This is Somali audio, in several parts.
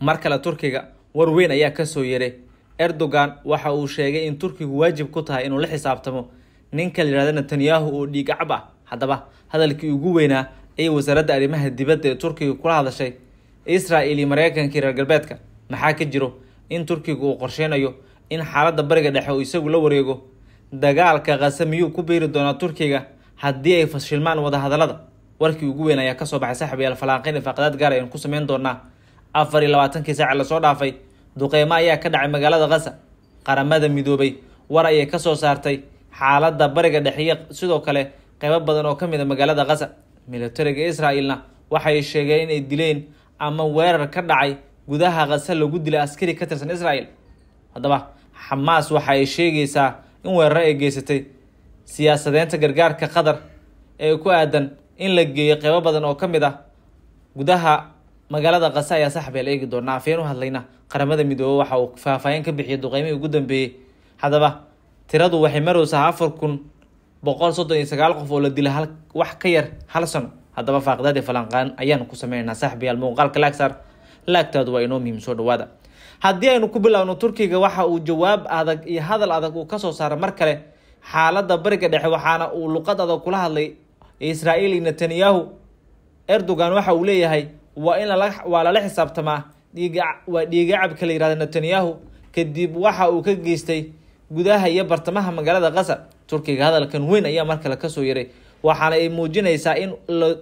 mar kale turkiga war weyn ayaa kasoo yeeray erdogan waxa uu sheegay in turkigu waajib ku tahay inuu la xisaabtamo ninka yidhahda netanyahu oo dhiigacab ah haddaba hadalkii ugu weynaa ee wasaaradda arrimaha dibadda ee turkiga kula hadashay israel iyo mareykankii reer galbeedka maxaa ka jiro in turkiga uu qorsheynayo in xaaladda bariga dhexe uu isagu la wareego dagaalka kase miyuu ku biiri doonaa turkiga haddii ay fashilmaan wadahadalada warkii ugu weyn ayaa kasoo baxay saaxibayaal falanqeyn ifaaqadaad gaara ayaan ku sameyn doonaa afar iyo labaatankii saac lasoo dhaafay duqeymo ayaa ka dhacay magaalada khasa qaramada midoobay war ayay kasoo saartay xaaladda bariga dhexiyo sidoo kale qeybo badan oo ka mid a magaalada kasa milatariga israa'ilna waxay sheegeen inay dileen ama weerar ka dhacay gudaha khasa lagu dilay askari ka tirsan israa'il haddaba xamaas waxa ay sheegaysaa in weeraro ay geysatay siyaasadeynta gargaarka qatar ee ku aadan in la geeyo qeybo badan oo ka mid ah gudaha magaalada kase ayaa saxbeel eegi doonaa afeen u hadlayna qaramada midoobe waxa uu faahfaahin ka bixiyay duqeymihii ugu dambeeyey haddaba tiradu waxay marowsaa afar kun boqol soddon iyo sagaal qof oo la dilay wax ka yar hal sano haddaba faaqdaadi falanqaan ayaan ku sameynaynaa saxbiyaal muuqaalka laagsar laagtaadu waa inoo muhiim soo dhawaada haddii aynu ku bilaabno turkiga waxa uu jawaab adag iyo hadal adag uu kasoo saaray mar kale xaaladda bariga dhexe waxaana uu luqad adag kula hadlay israa'iil iyo netanyahu erdogan waxa uu leeyahay waa in waa lala xisaabtamaa waa dhiigacabka la yihahda netanyahu kadib waxa uu ka geystay gudaha iyo bartamaha magaalada qasar turkiga hadalkan weyn ayaa mar kale kasoo yaray waxaana ay muujinaysaa in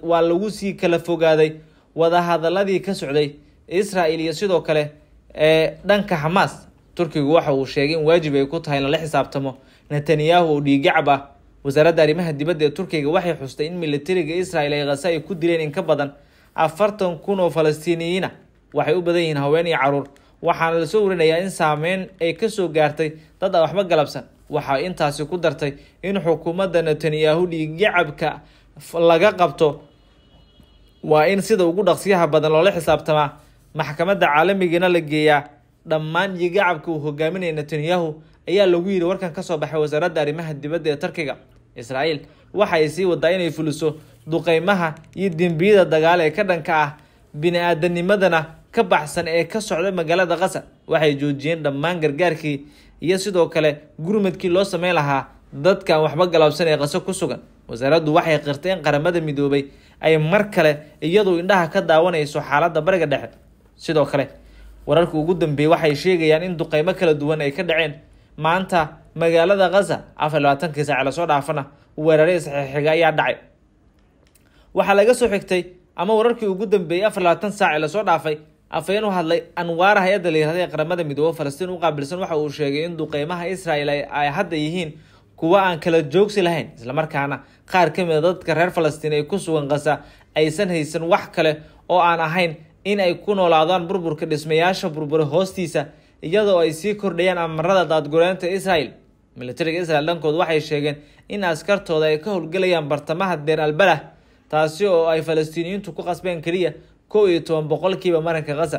waa lagu sii kala fogaaday wadahadaladii ka socday israel iyo sidoo kale ee dhanka xamaas turkigu waxa uu sheegay in waajib ay ku tahay in lala xisaabtamo netanyahu oo dhiigacab ah wasaaradda arrimaha dibadda ee turkiga waxay xustay in militariga israel ay kasa ay ku dileen in ka badan afartan kun oo falastiiniyiina waxay u badan yihiin haween iyo caruur waxaana lasoo warinayaa in saameyn ay kasoo gaartay dad aan waxba galabsan waxaa intaasi ku dartay in xukuumadda netanyahu dhiigacabka laga qabto waa in sida ugu dhaqsiyaha badan loola xisaabtamaa maxkamadda caalamigiina la geeyaa dhammaan dhiiggacabka uu hogaaminaya netanyahu ayaa lagu yidhi warkan kasoo baxay wasaaradda arrimaha dibadda ee turkiga israael waxa ay sii wadaa inay fuliso duqeymaha iyo dembiyada dagaal ee ka dhanka ah bini-aadanimadana ka baxsan ee ka socda magaalada qasar waxay joojiyeen dhammaan gargaarkii iyo sidoo kale gurmadkii loo sameyn lahaa dadkan waxba galabsan ee qaso ku sugan wasaaraddu waxay qirtay in qaramada midoobay ay mar kale iyadu indhaha ka daawanayso xaaladda bariga dhexe sidoo kale wararka ugu dambeeyey waxay sheegayaan in duqeymo kala duwan ay ka dhaceen maanta magaalada khaza afar labaatankai saace lasoo dhaafana weeraray saxiixiga ayaa dhacay waxaa laga soo xigtay ama wararkii ugu dambeeyey afar labaatan saac ee lasoo dhaafay afayeen hadlay anwaara hay-adda la yirahda ee qaramada midooba falastiin u qaabilsan waxa uu sheegay in duqeymaha israa'el ay hadda yihiin kuwa aan kala joogsi lahayn islamarkaana qaar ka mida ah dadka reer falastiin ee ku sugan kasa aysan haysan wax kale oo aan ahayn in ay ku noolaadaan burburka dhismayaasha burbure hoostiisa iyadoo ay sii kordhayaan amarada daadgureynta israel militariga israel dhankood waxay sheegeen in askartooda ay ka howlgelayaan bartamaha deer albalah taasi oo ay falastiiniyiintu ku qasbeen keliya kow iyo toban boqolkiiba maranka khaza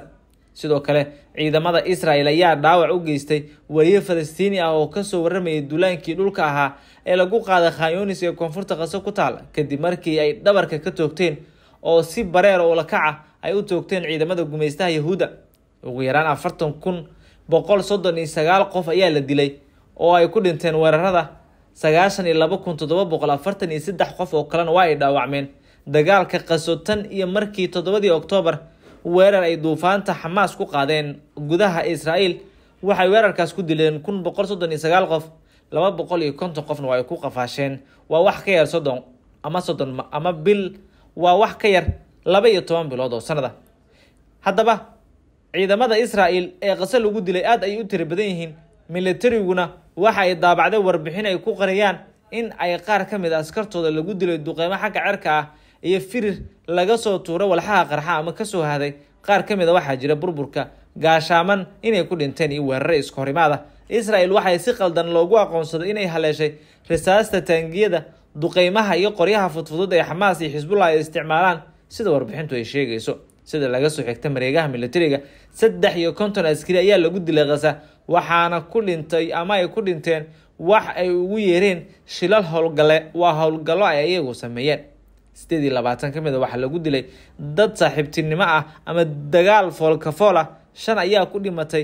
sidoo kale ciidamada israel ayaa dhaawac u geystay wariye falastiini ah oo kasoo waramayay dulaankii dhulka ahaa ee lagu qaaday khanyunis ee koonfurta khaso ku taal kadib markii ay dhabarka ka toogteen oo si bareer oo lakaca ay u toogteen ciidamada gumaystaha yahuudda ugu yaraan afartan kun boqol soddon iyo sagaal qof ayaa la dilay oo ay ku dhinteen weerarada sagaashan iyo laba kun toddoba boqol afartan iyo saddex qof oo kalena waa ay dhaawacmeen dagaalka qaso tan iyo markii toddobadii oktoobar weerar ay duufaanta xamaas ku qaadeen gudaha israa'iil waxay weerarkaas ku dileen kun boqol soddon iyo sagaal qof laba boqol iyo konton qofna waa ay ku qafaasheen waa wax ka yar soddon ama soddon ama bil waa wax ka yar laba iyo toban bilood oo sannada haddaba ciidamada israa'il ee qaso lagu dilay aada ayay u tira badan yihiin militariguna waxa ay daabacday warbixin ay ku qariyaan in ay qaar ka mid a ah askartooda lagu dilay duqeymo xagga cerka ah iyo firir laga soo tuuro walxaha qarxa ama kasoo haday qaar ka mid a ah waxaa jira burburka gaashaaman inay ku dhinteen iyo weerare iskahorimaada israel waxay si qaldan loogu aqoonsaday inay haleeshay risaasta taangiyada duqeymaha iyo qoryaha fudfudud ee xamaas iyo xisbullah ay isticmaalaan sida warbixintu ay sheegayso sida laga soo xigta mareegaha milatariga saddex iyo konton askari ayaa lagu dilay kasa waxaana ku dhintay ama ay ku dhinteen wax ay ugu yeereen shilal howlgale waa howlgallo ay iyagu sameeyeen sideed iyo labaatan ka mid a ah waxaa lagu dilay dad saaxiibtinimo ah ama dagaal foolkafool ah shan ayaa ku dhimatay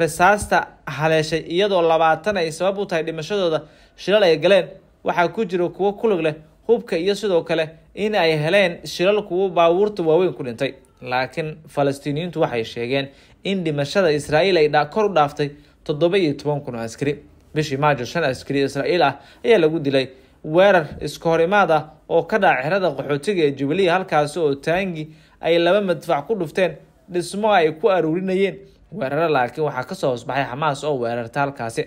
rasaasta haleeshay iyadoo labaatan ay sabab u tahay dhimashadooda shilal ay galeen waxaa ku jira kuwo kulug leh hubka iyo sidoo kale in ay heleen shilal kuwo baabuurta waaweyn ku dhintay laakiin falastiiniyiintu waxay sheegeen in dhimashada israa'iil ay kor u dhaaftay toddoba iyo toban kun oo askari bishii maajo shan askari israa'iil ah ayaa lagu dilay weerar iska hor ah oo ka dhaca xirada qaxootiga ee jubilee halkaasi oo taangi ay laba madfac ku dhufteen dhismo ay ku aruurinayeen weeraro laakiin waxaa kasoo hosbaxay xamaas oo weerarta halkaasi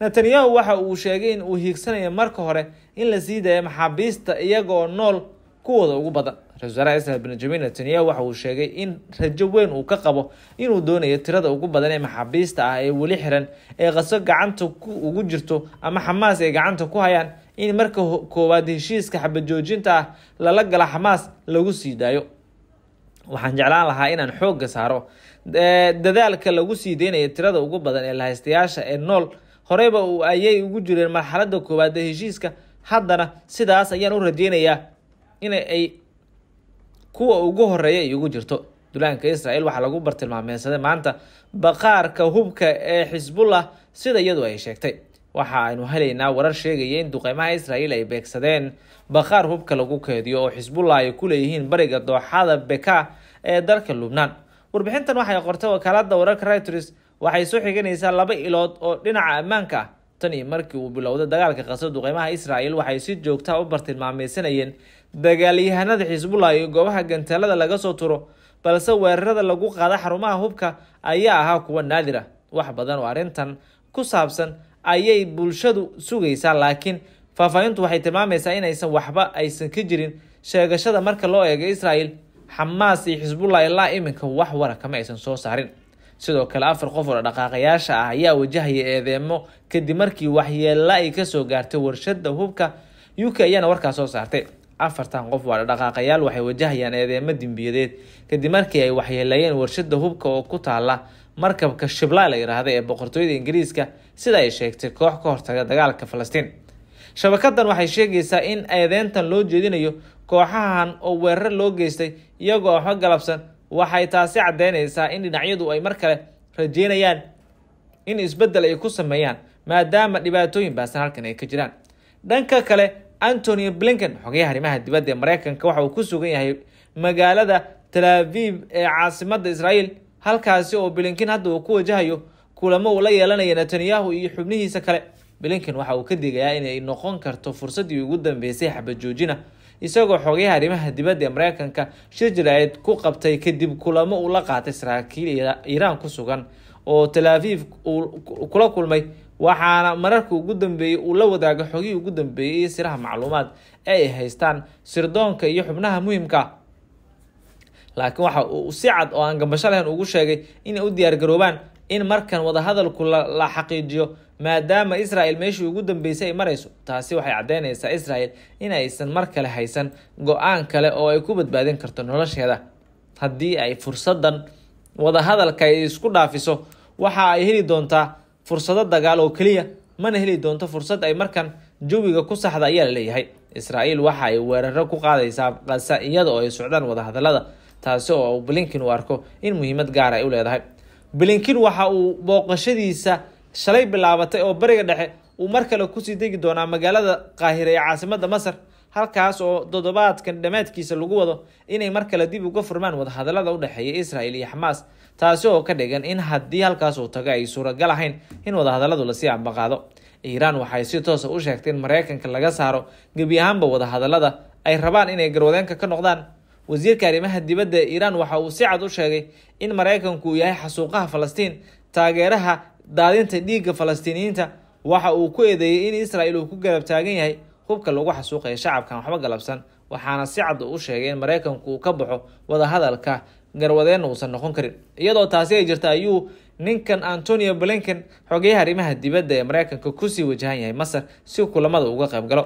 netanyahu waxa uu sheegay in uu hiigsanayo marka hore in la sii daayo maxaabiista iyagoo nool kuwooda ugu badan ra-isul wasaaraha israel benjamin netanyahu waxa uu sheegay in rajo weyn uu ka qabo inuu doonayo tirada ugu badan ee maxaabiista ah ee weli xiran ee qaso gacanta ugu jirto ama xamaas ay gacanta ku hayaan in marka koowaad heshiiska xabajoojinta ah lala gala xamaas lagu sii daayo waxaan jeclaan lahaa inaan xoogga saaro dadaalka lagu sii deynayo tirada ugu badan ee lahaystayaasha ee nool horeyba ayay ugu jireen marxalada koowaad ee heshiiska haddana sidaas ayaan u rajeynayaa in ay kuwa ugu horreeya ay ugu jirto dulaanka israel waxaa lagu bartilmaameysaday maanta baqaarka hubka ee xisbullah sida iyadu ay sheegtay waxa aynu helaynaa warar sheegaya in duqeymaha israa'iil ay beegsadeen bakhaar hubka lagu keediyo oo xisbullah ay ku leeyihiin bariga dooxada beka ee dalka lubnaan warbixintan waxay qortay wakaalada wararka reuters waxay soo xiganaysaa laba ilood oo dhinaca ammaanka ah tan iyo markii uu bilowday dagaalka qasab duqeymaha israa'iil waxay si joogtaa ah u bartilmaameysanayeen dagaalyahanada xisbullah iyo goobaha gantaalada laga soo turo balse weerarada lagu qaada xarumaha hubka ayaa ahaa kuwa naadir wax badan oo arrintan ku saabsan ayay bulshadu sugaysaa laakiin faahfaahintu waxay tilmaamaysaa inaysan waxba aysan ka jirin sheegashada marka loo eego israel xamaas iyo xisbullah ilaa iminka wax wara kama aysan soo saarin sidoo kale afar qof oo dhaqaaqayaasha ah ayaa wajahaya eedeemo kadib markii waxyeella ay kasoo gaartay warshada hubka u k ayaana warkaas soo saartay afartan qof waa dhaqaaqayaal waxay wajahayaan eedeemo dembiyadeed kadib markii ay waxyeeleeyeen warshada hubka oo ku taala markabka shiblaa la yidhaahda ee boqortooyada ingiriiska sida ay sheegtay koox ka hortaga dagaalka falastiin shabakadan waxay sheegaysaa in eedeentan loo jeedinayo kooxahan oo weerar loo geystay iyagoo waxba galabsan waxay taasi caddeynaysaa in dhinacyadu ay mar kale rajeynayaan in isbeddel ay ku sameeyaan maadaama dhibaatooyin baasan halkan ay ka jiraan dhanka kale antony blinken xogayaha arrimaha dibadda ee mareykanka waxa uu ku sugan yahay magaalada talaviv ee caasimadda israel halkaasi oo bilinkin hadda uu ku wajahayo kulamo uu la yeelanaya netanyahu iyo xubnihiisa kale bilinkin waxa uu ka digayaa inay noqon karto fursadii ugu dambeysay xabajoojina isagoo xogayaha arrimaha dibadda ee mareykanka shir jiraacid ku qabtay kadib kulamo uu la qaatay saraakiil iiraan ku sugan oo talaaviif uu kula kulmay waxaana mararka ugu dambeeyey uu la wadaago xogihii ugu dambeeyey iyo siraha macluumaad ee ay haystaan sirdoonka iyo xubnaha muhimka ah laakiin waxa uu si cad oo aan gambasho lahayn ugu sheegay inay u diyaargaroobaan in markan wadahadalku la xaqiijiyo maadaama israel meeshii ugu dambeysay ay marayso taasi waxay caddeynaysaa israel in aysan mar kale haysan go-aan kale oo ay ku badbaadin karto nolosheeda haddii ay fursadan wadahadalka ay isku dhaafiso waxa ay heli doontaa fursado dagaal oo keliya mana heli doonto fursad ay markan jawiga ku saxda ayaa la leeyahay israel waxa ay weeraro ku qaadaysaa qasa iyada oo ay socdaan wadahadalada taasi oo blinkin uu arko in muhiimad gaar ay u leedahay blinkin waxa uu booqashadiisa shalay bilaabatay oo bariga dhexe uu mar kale kusii degi doonaa magaalada qaahira ee caasimada masar halkaas oo toddobaadkan dhammaadkiisa lagu wado inay mar kale dib uga furmaan wadahadalada u dhexeeya israel iyo xamaas taasi oo ka dhigan in haddii halkaas uu tago ay suuragal ahayn in wadahadaladu lasii ambaqaado iiraan waxay si toosa ah u sheegtay in maraykanka laga saaro gebi ahaanba wadahadalada ay rabaan inay garwadeenka ka noqdaan wasiirka arrimaha dibadda ee iiraan waxa uu si cad u sheegay in maraykanku yahay xasuuqaha falastiin taageeraha daadinta dhiigga falastiiniyiinta waxa uu ku eedeeyey in israa'il uu ku garab taagan yahay hubka lagu xasuuqaya shacabkan waxba galabsan waxaana si cad u sheegay in maraykanku uu ka baxo wadahadalka garwadeenna uusan noqon karin iyadoo taasi ay jirta ayuu ninkan antonio blinken xogeyaha arrimaha dibadda ee maraykanka kusii wajahan yahay masar si kulamada uga qayb galo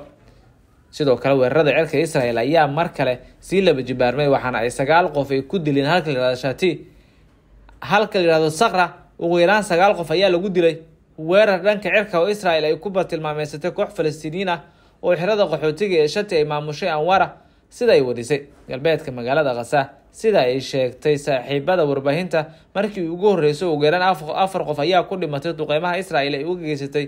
sidoo kale weerarada cirka israel ayaa mar kale sii laba jibaarmay waxaana ay sagaal qof ay ku dileen halka layihahdo shati halka layihahdo sakra ugu yaraan sagaal qof ayaa lagu dilay weerar dhanka cirka oo israel ay ku bartilmaameysatay koox falastiiniyiin ah oo xirada qaxootiga ee shati ay maamushay anwara sida ay warisay galbeedka magaalada khasa sida ay sheegtay saaxiibada warbaahinta markii ugu horreysay ugu yaraan afar qof ayaa ku dhimatay duqeymaha israel ay uga geysatay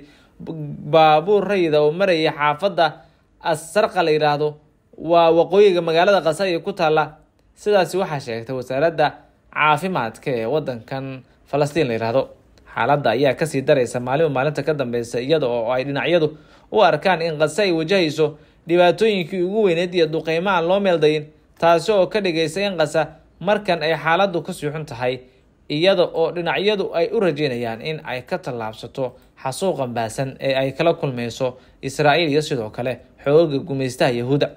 baabuur rayida oo marayay xaafadda asarqa la yidhaahdo waa waqooyiga magaalada qasa iyo ku taalla sidaasi waxaa sheegtay wasaaradda caafimaadka ee wadankan falastiin la yidhaahdo xaaladda ayaa kasii daraysa maalima maalinta ka dambeysa iyada oo ay dhinacyadu u arkaan in kase ay wajahayso dhibaatooyinkii ugu weyneed iyo duqeymo aan loo meeldayin taasi oo ka dhigaysa in qasa markan ay xaaladdu kasii xun tahay iyada oo dhinacyadu ay u rajaynayaan in ay ka tallaabsato xasuuqa baasan ee ay kala kulmayso israa'iil iyo sidoo kale xooga gumaystaha yahuuda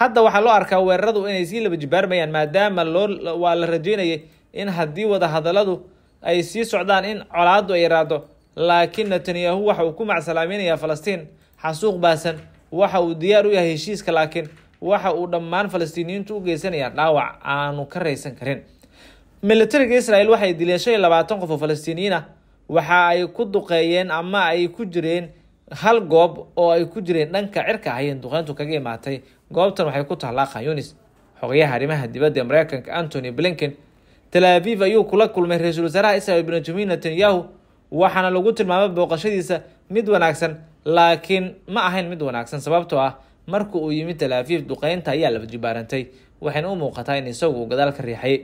hadda waxaa loo arkaa weeraradu inay sii laba jibaarmayaan maadaama loo waa la rajaynayay in haddii wadahadaladu ay sii socdaan in colaaddu ay yaraado laakiin netanyahu waxa uu ku macsalaameynaya falastiin xasuuq baasan waxa uu diyaar u yahay heshiiska laakiin waxa uu dhammaan falastiiniyiintu u geysanayaa dhaawac aanu ka raysan karin militariga israel waxay dileen shan iyo labaatan qof oo falastiiniyiin ah waxa ay ku duqeeyeen ama ay ku jireen hal goob oo ay ku jireen dhanka cirka ahayeen duqeyntu kaga imaatay goobtan waxay ku tahlaqa yunis xogayaha arrimaha dibadda ee mareykanka antony blinkin tel aviv ayuu kula kulmay ra-iisul wasaaraha israel benjamin netanyahu waxaana lagu tilmaamay booqashadiisa mid wanaagsan laakiin ma ahayn mid wanaagsan sababtoo ah marka uu yimid tel aviv duqeynta ayaa la jibaarantay waxayna u muuqataa in isagu uu gadaal ka riixay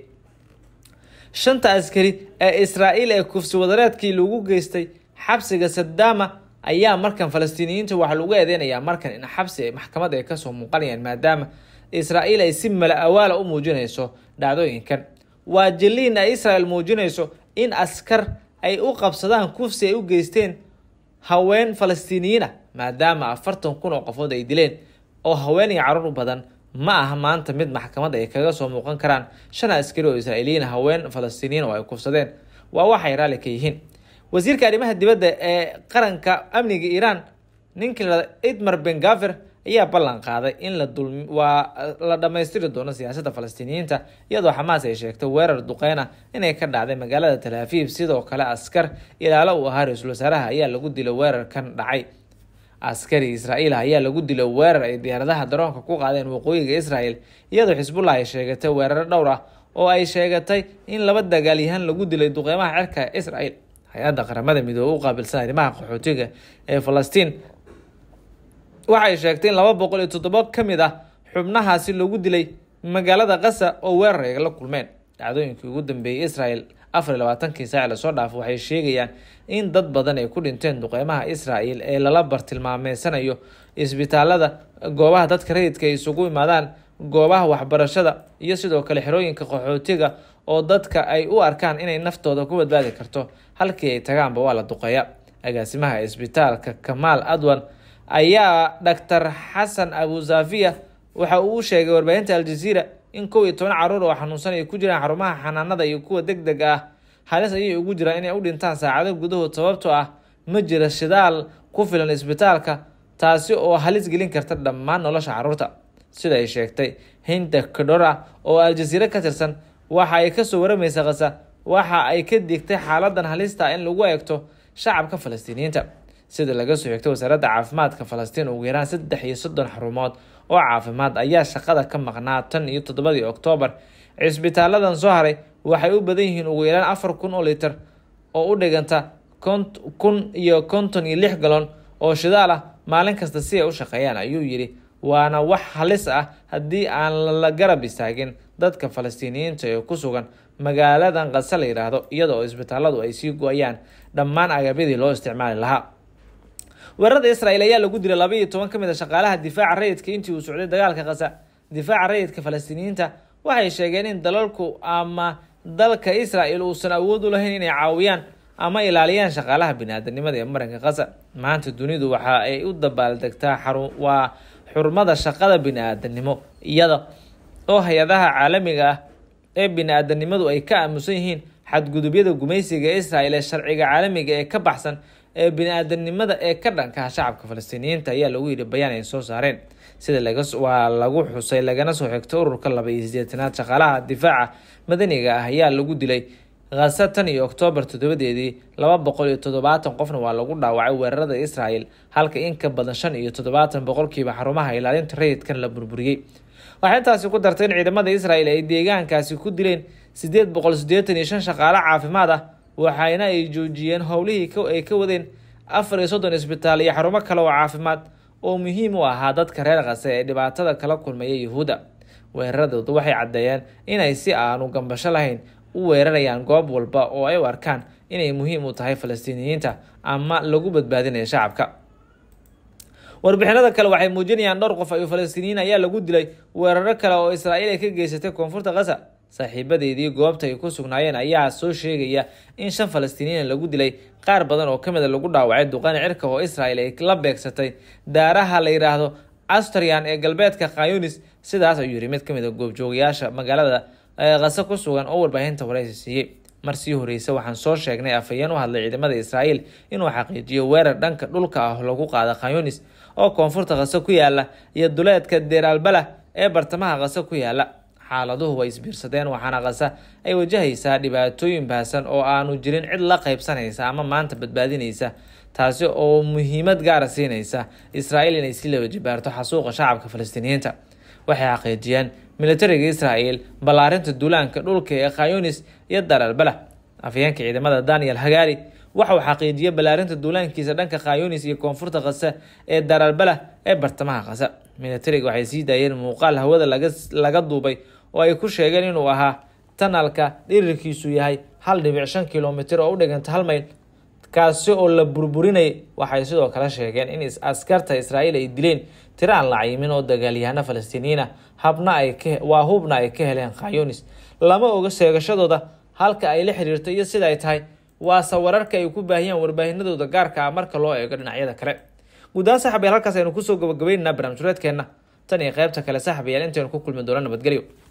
shanta askari ee israa'iil ee kufsi wadareedkii lagu geystay xabsiga sadaama ayaa markan falastiiniyiinta waxaa lagu eedeynayaa markan in xabsi ay maxkamadda ay kasoo muuqanayaan maadaama israa'iil ay si mala awaala u muujinayso dhacdooyinkan waa jaliin ay israa'el muujinayso in askar ay u qabsadaan kufsi ay u geysteen haween falastiiniyiin ah maadaama afartan kun oo qofood ay dileen oo haween iyo caruur u badan ma aha maanta mid maxkamad ay kaga soo muuqan karaan shan askari oo israa'iiliyiin ah, haween falastiiniyiin oo ay kufsadeen waa waxay raalli ka yihiin wasiirka arrimaha dibadda ee qaranka amniga iiraan ninkii la idmar bengafer ayaa ballan qaaday in la dul waa la dhammaystiri doono siyaasadda falastiiniyiinta iyadoo xamaas ay sheegtay weerar duqeyn inay ka dhacday magaalada tal sidoo kale askar ilaalo uu ahaa ra-iisul wasaaraha ayaa lagu dilay weerarkan dhacay askari israa'iil ayaa lagu dilo weerar ay diyaaradaha daroonka ku qaadeen waqooyiga israa'el iyadoo xisbullah ay sheegatay weeraro dhowr ah oo ay sheegatay in laba dagaalyahaan lagu dilay duqeymaha cerka israa'il hay-adda qaramada midoobe u qaabilsan arrimaha qaxootiga ee falastiin waxay sheegtay in laba boqol iyo toddoba ka mid ah xubnahaasi lagu dilay magaalada qasa oo weerar ay la kulmeen dhacdooyinkii ugu dambeeyey israel afar iyo labaatankii saac lasoo dhaafo waxay sheegayaan in dad badan ay ku dhinteen duqeymaha israel ee lala bartilmaameysanayo isbitaalada goobaha dadka rayidka ay isugu imaadaan goobaha waxbarashada iyo sidoo kale xerooyinka qaxootiga oo dadka ay u arkaan inay naftooda ku badbaadi karto halkii ay tagaanba waa la duqeeya agaasimaha isbitaalka kamaal adwan ayaa dhaktar xasan abuzafiya waxa uu u sheegay warbaahinta aljaziira in kow iyo toban caruur oo xanuunsan ay ku jiraan xarumaha xanaanada iyo kuwa deg deg ah halis ayay ugu jiraan inay u dhintaan saacado gudahood sababtoo ah ma jira shidaal ku filan isbitaalka taasi oo halis gelin karta dhammaan nolosha carruurta sida ay sheegtay hinda kadhora oo aljaziire ka tirsan waxa ay kasoo waramaysa kasa waxa ay ka digtay xaaladan halista ah in lagu eegto shacabka falastiiniyiinta sida laga soo xigtay wasaaradda caafimaadka falastiin ugu yaraan saddex iyo soddon xarumood oo caafimaad ayaa shaqada ka maqnaa tan iyo toddobadii oktoobar cisbitaaladan soo haray waxay u badan yihiin ugu yaraan afar kun oo liter oo u dhiganta kun iyo konton iyo lix galon oo shidaal ah maalin kasta si ay u shaqeeyaan ayuu yidhi waana wax halis ah haddii aan la garab istaagin dadka falastiiniyiinta ee ku sugan magaaladan qase la yidhaahdo iyadoo cisbitaaladu ay sii go-ayaan dhammaan agabyadii loo isticmaali lahaa weerarada israel ayaa lagu dilay laba iyo toban ka mid a ah shaqaalaha difaaca rayidka intii uu socday dagaalka khasa difaaca rayidka falastiiniyiinta waxay sheegeen in dalalku ama dalka israel uusan awood u lahayn inay caawiyaan ama ilaaliyaan shaqaalaha bini-aadanimada ee maranka khasa maanta dunidu waxa ay u dabaaldegtaa waa xurmada shaqada bini-aadanimo iyada oo hay-adaha caalamiga ah ee bini-aadanimadu ay ka aamusan yihiin xadgudubyada gumaysiga israel ee sharciga caalamiga ah ee ka baxsan ee bini-aadanimada ee ka dhanka shacabka falastiiniyiinta ayaa lagu yidhi bayaan ay soo saareen sida waa lagu xusay lagana soo xigtay ururka laba iyo siddeetanaad shaqaalaha difaaca madaniga ah ayaa lagu dilay khaasa tan iyo oktoobar toddobadeedii laba boqol iyo toddobaatan qofna waa lagu dhaawacay weerarada israa'el halka in ka badan shan iyo toddobaatan boqolkiiba xarumaha ilaalinta rayidkan la burburiyey waxay intaasi ku dartay in ciidamada israa'el ay deegaankaasi ku dileen siddeed boqol siddeetan iyo shan shaqaale caafimaad ah waxaana ay joojiyeen howlihii ay ka wadeen afar iyo soddon isbitaal iyo xarumo kale oo caafimaad oo muhiim u ahaa dadka reer kase ee dhibaatada kala kulmaya yuhuudda weeraradoodu waxay caddeeyeen inay si aanu gambasho lahayn u weerarayaan goob walba oo ay u arkaan inay muhiim u tahay falastiiniyiinta ama lagu badbaadinaya shacabka warbixinada kale waxay muujinayaan dhowr qof ayu falastiiniyiin ayaa lagu dilay weeraro kale oo israa'iil ay ka geysatay koonfurta khaza saaxiibadeedii goobta ay ku sugnaayeen ayaa soo sheegaya in shan falastiiniyiin lagu dilay qaar badan oo ka mida lagu dhaawacay duqan cirka oo israel ay la beegsatay daaraha la yidhaahdo astrian ee galbeedka khayunis sidaas ayuu yiri mid ka mid a goobjoogayaasha magaalada khaso ku sugan oo warbaahinta waraysi siiyey mar sii horeysa waxaan soo sheegnay afhayeen u hadlay ciidamada israa'iil inuu xaqiijiyo weerar dhanka dhulka ah lagu qaada khayunis oo koonfurta khaso ku yaala iyo duleedka deeraalbala ee bartamaha khaso ku yaalla xaaladuhu way isbiirsadeen waxaana kasa ay wajahaysaa dhibaatooyin baahsan oo aanu jirin cid la qaybsanaysa ama maanta badbaadinaysa taasi oo muhiimad gaara ah siinaysa israa'iil inay si laba jibaarto xasuuqa shacabka falastiiniyiinta waxay xaqiijiyeen milatariga israa'iil ballaarinta duulaanka dhulka ee khayunis iyo daraalbalah afyeenka ciidamada daniel hagaari waxuu xaqiijiyay ballaarinta duulaankiisa dhanka khayunis iyo koonfurta khase ee daraalbala ee bartamaha khase militariga waxay sii daayeen muuqaal hawada laga duubay oo ay ku sheegeen inuu ahaa tanalka dhirirkiisu yahay hal dhibic shan kilomitr oo u dhiganta hal mayl kaasi oo la burburinayay waxay sidoo kale sheegeen in askarta israa'iil ay dileen tiraan la cayimin oo dagaalyahano falastiiniyiina ah habna ay waa hubna ay ka heleen khayunis lama oga seegashadooda halka ay la xiriirto iyo sida ay tahay waase wararka ay ku baahiyaan warbaahinadooda gaarka ah marka loo eego dhinacyada kale gudahaan saxabayaal halkaas aynu kusoo gabagabaynaynaa barnaamij tan iyo qeybta kale saxabayaal intaynu ku kulmi doono nabadgelyo